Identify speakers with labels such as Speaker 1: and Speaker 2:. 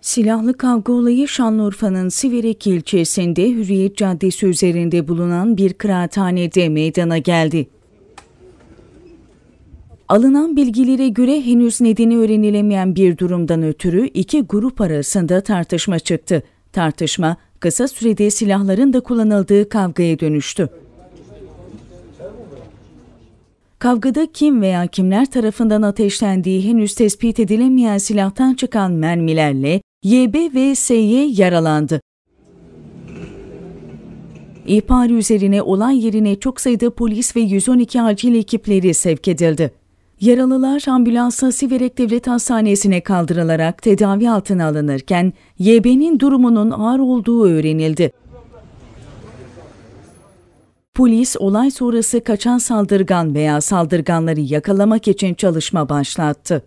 Speaker 1: Silahlı kavga olayı Şanlıurfa'nın Siverek ilçesinde Hürriyet Caddesi üzerinde bulunan bir kıraathanede meydana geldi. Alınan bilgilere göre henüz nedeni öğrenilemeyen bir durumdan ötürü iki grup arasında tartışma çıktı. Tartışma kısa sürede silahların da kullanıldığı kavgaya dönüştü. Kavgada kim veya kimler tarafından ateşlendiği henüz tespit edilemeyen silahtan çıkan mermilerle YB ve SY yaralandı. İhbar üzerine olay yerine çok sayıda polis ve 112 acil ekipleri sevk edildi. Yaralılar ambulansa Siverek Devlet Hastanesi'ne kaldırılarak tedavi altına alınırken YB'nin durumunun ağır olduğu öğrenildi. Polis olay sonrası kaçan saldırgan veya saldırganları yakalamak için çalışma başlattı.